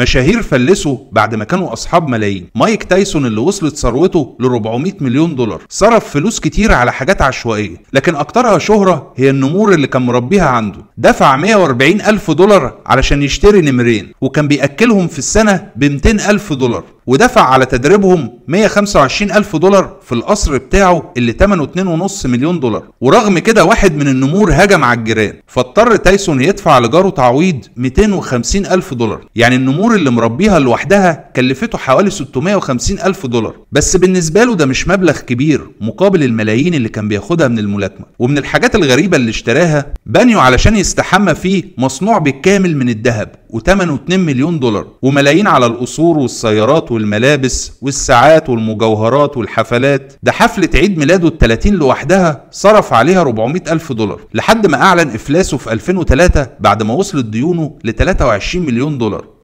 مشاهير فلسوا بعد ما كانوا أصحاب ملايين مايك تايسون اللي وصلت ثروته ل 400 مليون دولار صرف فلوس كتير على حاجات عشوائية لكن أكترها شهرة هي النمور اللي كان مربيها عنده دفع 140 ألف دولار علشان يشتري نمرين وكان بيأكلهم في السنة ب 200 ألف دولار ودفع على تدريبهم 125 ألف دولار في القصر بتاعه اللي تمنه 2.5 مليون دولار ورغم كده واحد من النمور هجم على الجيران فاضطر تايسون يدفع لجاره تعويض 250 ألف دولار يعني النمور اللي مربيها لوحدها كلفته حوالي 650 ألف دولار بس بالنسبة له ده مش مبلغ كبير مقابل الملايين اللي كان بياخدها من الملاكمة ومن الحاجات الغريبة اللي اشتراها بانيو علشان يستحمى فيه مصنوع بالكامل من الذهب وتمنه 2 مليون دولار وملايين على القصور والسيارات والملابس والساعات والمجوهرات والحفلات ده حفلة عيد ميلاده ال 30 لوحدها صرف عليها 400 ألف دولار لحد ما أعلن إفلاسه في 2003 بعد ما وصلت ديونه ل 23 مليون دولار